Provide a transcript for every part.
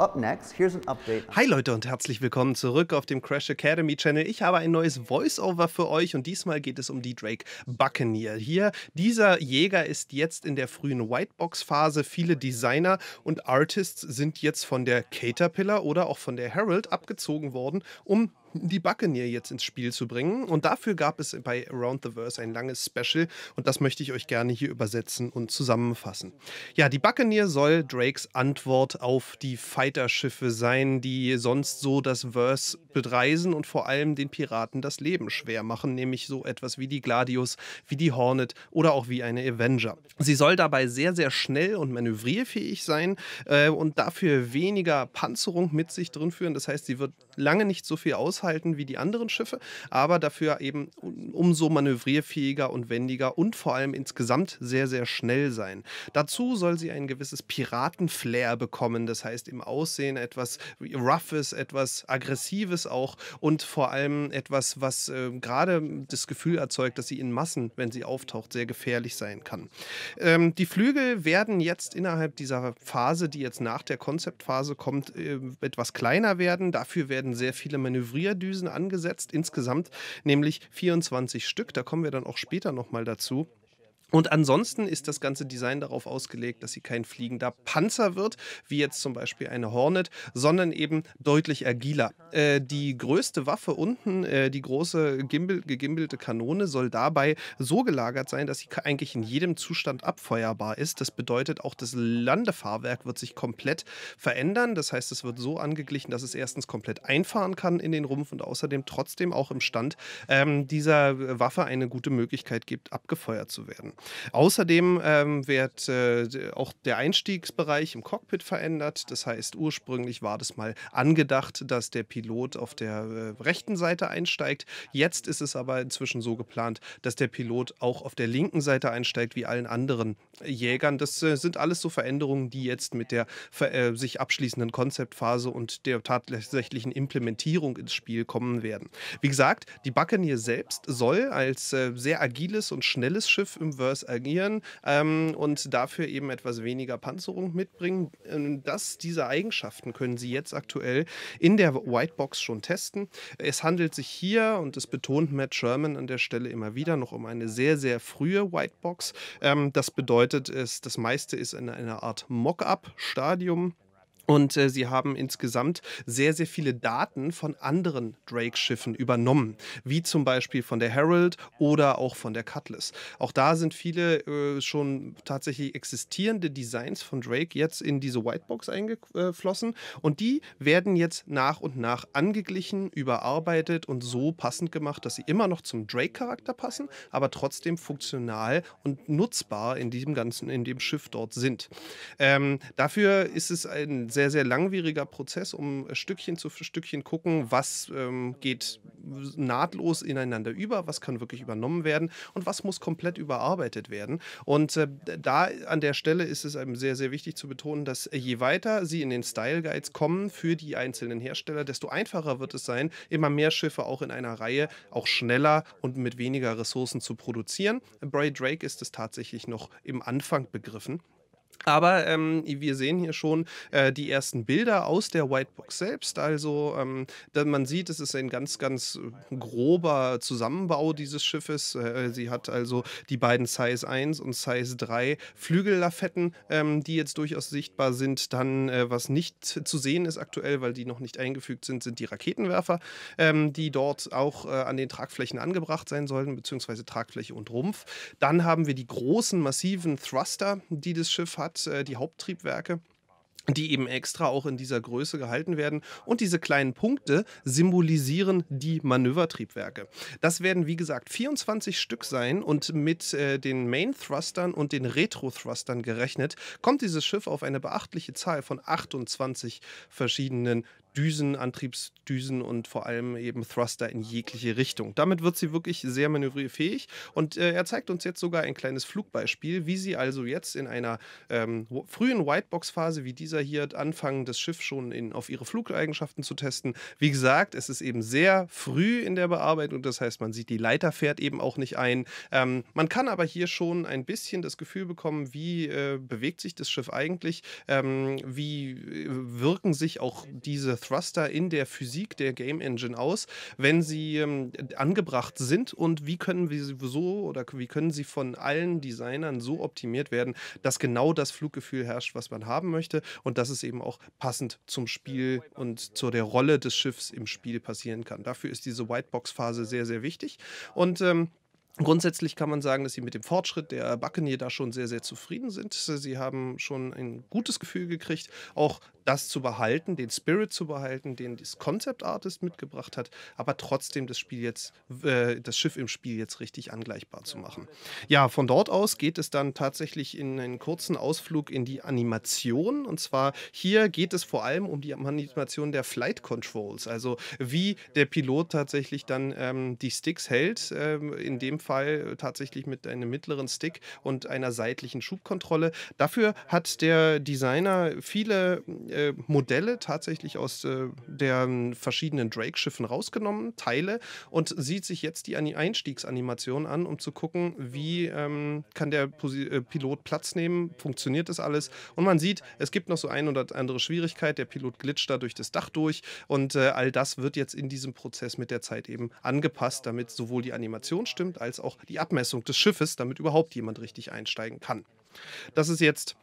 Hi Leute und herzlich willkommen zurück auf dem Crash Academy Channel. Ich habe ein neues Voiceover für euch und diesmal geht es um die Drake Buccaneer. Hier, dieser Jäger ist jetzt in der frühen Whitebox-Phase. Viele Designer und Artists sind jetzt von der Caterpillar oder auch von der Herald abgezogen worden, um die Buccaneer jetzt ins Spiel zu bringen. Und dafür gab es bei Around the Verse ein langes Special und das möchte ich euch gerne hier übersetzen und zusammenfassen. Ja, die Buccaneer soll Drakes Antwort auf die Fighterschiffe sein, die sonst so das Verse bedreisen und vor allem den Piraten das Leben schwer machen, nämlich so etwas wie die Gladius, wie die Hornet oder auch wie eine Avenger. Sie soll dabei sehr, sehr schnell und manövrierfähig sein äh, und dafür weniger Panzerung mit sich drin führen. Das heißt, sie wird lange nicht so viel aushalten wie die anderen Schiffe, aber dafür eben umso manövrierfähiger und wendiger und vor allem insgesamt sehr, sehr schnell sein. Dazu soll sie ein gewisses Piratenflair bekommen, das heißt im Aussehen etwas Roughes, etwas Aggressives auch und vor allem etwas, was äh, gerade das Gefühl erzeugt, dass sie in Massen, wenn sie auftaucht, sehr gefährlich sein kann. Ähm, die Flügel werden jetzt innerhalb dieser Phase, die jetzt nach der Konzeptphase kommt, äh, etwas kleiner werden. Dafür werden werden sehr viele Manövrierdüsen angesetzt, insgesamt nämlich 24 Stück. Da kommen wir dann auch später nochmal dazu. Und ansonsten ist das ganze Design darauf ausgelegt, dass sie kein fliegender Panzer wird, wie jetzt zum Beispiel eine Hornet, sondern eben deutlich agiler. Äh, die größte Waffe unten, äh, die große Gimbel, gegimbelte Kanone, soll dabei so gelagert sein, dass sie eigentlich in jedem Zustand abfeuerbar ist. Das bedeutet, auch das Landefahrwerk wird sich komplett verändern. Das heißt, es wird so angeglichen, dass es erstens komplett einfahren kann in den Rumpf und außerdem trotzdem auch im Stand ähm, dieser Waffe eine gute Möglichkeit gibt, abgefeuert zu werden. Außerdem ähm, wird äh, auch der Einstiegsbereich im Cockpit verändert. Das heißt, ursprünglich war das mal angedacht, dass der Pilot auf der äh, rechten Seite einsteigt. Jetzt ist es aber inzwischen so geplant, dass der Pilot auch auf der linken Seite einsteigt, wie allen anderen Jägern. Das äh, sind alles so Veränderungen, die jetzt mit der äh, sich abschließenden Konzeptphase und der tatsächlichen Implementierung ins Spiel kommen werden. Wie gesagt, die Buccaneer selbst soll als äh, sehr agiles und schnelles Schiff im World Universe agieren ähm, und dafür eben etwas weniger Panzerung mitbringen. Ähm, das, diese Eigenschaften können Sie jetzt aktuell in der Whitebox schon testen. Es handelt sich hier, und das betont Matt Sherman an der Stelle immer wieder, noch um eine sehr, sehr frühe Whitebox. Ähm, das bedeutet, es, das meiste ist in einer Art Mock-up-Stadium. Und äh, sie haben insgesamt sehr, sehr viele Daten von anderen Drake-Schiffen übernommen, wie zum Beispiel von der Herald oder auch von der Cutlass. Auch da sind viele äh, schon tatsächlich existierende Designs von Drake jetzt in diese Whitebox eingeflossen und die werden jetzt nach und nach angeglichen, überarbeitet und so passend gemacht, dass sie immer noch zum Drake-Charakter passen, aber trotzdem funktional und nutzbar in diesem ganzen, in dem Schiff dort sind. Ähm, dafür ist es ein sehr sehr, sehr langwieriger Prozess, um äh, Stückchen zu Stückchen gucken, was ähm, geht nahtlos ineinander über, was kann wirklich übernommen werden und was muss komplett überarbeitet werden. Und äh, da an der Stelle ist es einem sehr, sehr wichtig zu betonen, dass äh, je weiter sie in den Style Guides kommen für die einzelnen Hersteller, desto einfacher wird es sein, immer mehr Schiffe auch in einer Reihe auch schneller und mit weniger Ressourcen zu produzieren. Bray Drake ist es tatsächlich noch im Anfang begriffen. Aber ähm, wir sehen hier schon äh, die ersten Bilder aus der Whitebox selbst. Also ähm, man sieht, es ist ein ganz, ganz grober Zusammenbau dieses Schiffes. Äh, sie hat also die beiden Size 1 und Size 3 Flügellafetten, ähm, die jetzt durchaus sichtbar sind. Dann, äh, was nicht zu sehen ist aktuell, weil die noch nicht eingefügt sind, sind die Raketenwerfer, ähm, die dort auch äh, an den Tragflächen angebracht sein sollten, beziehungsweise Tragfläche und Rumpf. Dann haben wir die großen, massiven Thruster, die das Schiff hat. Quad, äh, die Haupttriebwerke die eben extra auch in dieser Größe gehalten werden. Und diese kleinen Punkte symbolisieren die Manövertriebwerke. Das werden, wie gesagt, 24 Stück sein und mit äh, den Main Thrustern und den Retro Thrustern gerechnet, kommt dieses Schiff auf eine beachtliche Zahl von 28 verschiedenen Düsen, Antriebsdüsen und vor allem eben Thruster in jegliche Richtung. Damit wird sie wirklich sehr manövrierfähig und äh, er zeigt uns jetzt sogar ein kleines Flugbeispiel, wie sie also jetzt in einer ähm, frühen Whitebox-Phase wie dieser hier anfangen, das Schiff schon in, auf ihre Flugeigenschaften zu testen. Wie gesagt, es ist eben sehr früh in der Bearbeitung, das heißt, man sieht, die Leiter fährt eben auch nicht ein. Ähm, man kann aber hier schon ein bisschen das Gefühl bekommen, wie äh, bewegt sich das Schiff eigentlich, ähm, wie äh, wirken sich auch diese Thruster Thruster in der Physik der Game Engine aus, wenn sie ähm, angebracht sind und wie können wir sie so oder wie können sie von allen Designern so optimiert werden, dass genau das Fluggefühl herrscht, was man haben möchte und dass es eben auch passend zum Spiel und zu der Rolle des Schiffs im Spiel passieren kann. Dafür ist diese Whitebox-Phase sehr, sehr wichtig und ähm, Grundsätzlich kann man sagen, dass sie mit dem Fortschritt der Buccaneer da schon sehr, sehr zufrieden sind. Sie haben schon ein gutes Gefühl gekriegt, auch das zu behalten, den Spirit zu behalten, den das Concept Artist mitgebracht hat, aber trotzdem das Spiel jetzt, äh, das Schiff im Spiel jetzt richtig angleichbar zu machen. Ja, von dort aus geht es dann tatsächlich in einen kurzen Ausflug in die Animation. Und zwar hier geht es vor allem um die Animation der Flight Controls, also wie der Pilot tatsächlich dann ähm, die Sticks hält, ähm, in dem Fall tatsächlich mit einem mittleren Stick und einer seitlichen Schubkontrolle. Dafür hat der Designer viele äh, äh, Modelle tatsächlich aus äh, den verschiedenen Drake-Schiffen rausgenommen, Teile, und sieht sich jetzt die Einstiegsanimation an, um zu gucken, wie ähm, kann der äh, Pilot Platz nehmen, funktioniert das alles. Und man sieht, es gibt noch so ein oder andere Schwierigkeit, der Pilot glitscht da durch das Dach durch und äh, all das wird jetzt in diesem Prozess mit der Zeit eben angepasst, damit sowohl die Animation stimmt als auch die Abmessung des Schiffes, damit überhaupt jemand richtig einsteigen kann. Das ist jetzt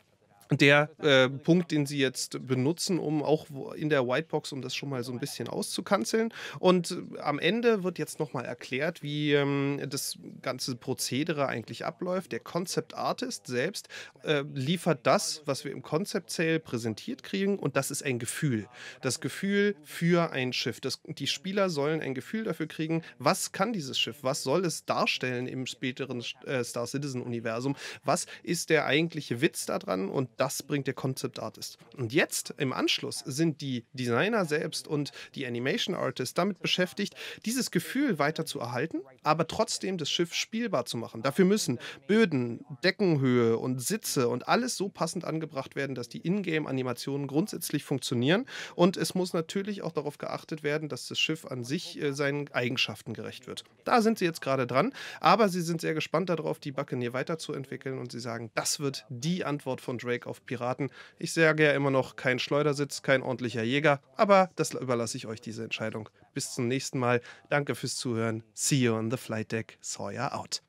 der äh, Punkt, den sie jetzt benutzen, um auch in der Whitebox, um das schon mal so ein bisschen auszukanzeln. Und äh, am Ende wird jetzt nochmal erklärt, wie ähm, das ganze Prozedere eigentlich abläuft. Der Concept Artist selbst äh, liefert das, was wir im Concept Sale präsentiert kriegen, und das ist ein Gefühl. Das Gefühl für ein Schiff. Das, die Spieler sollen ein Gefühl dafür kriegen, was kann dieses Schiff, was soll es darstellen im späteren äh, Star Citizen Universum, was ist der eigentliche Witz daran und das bringt der Concept Artist. Und jetzt im Anschluss sind die Designer selbst und die Animation Artists damit beschäftigt, dieses Gefühl weiter zu erhalten, aber trotzdem das Schiff spielbar zu machen. Dafür müssen Böden, Deckenhöhe und Sitze und alles so passend angebracht werden, dass die Ingame-Animationen grundsätzlich funktionieren. Und es muss natürlich auch darauf geachtet werden, dass das Schiff an sich äh, seinen Eigenschaften gerecht wird. Da sind sie jetzt gerade dran, aber sie sind sehr gespannt darauf, die Buccaneer weiterzuentwickeln und sie sagen, das wird die Antwort von Drake auf Piraten. Ich sage ja immer noch, kein Schleudersitz, kein ordentlicher Jäger, aber das überlasse ich euch diese Entscheidung. Bis zum nächsten Mal. Danke fürs Zuhören. See you on the flight deck. Sawyer out.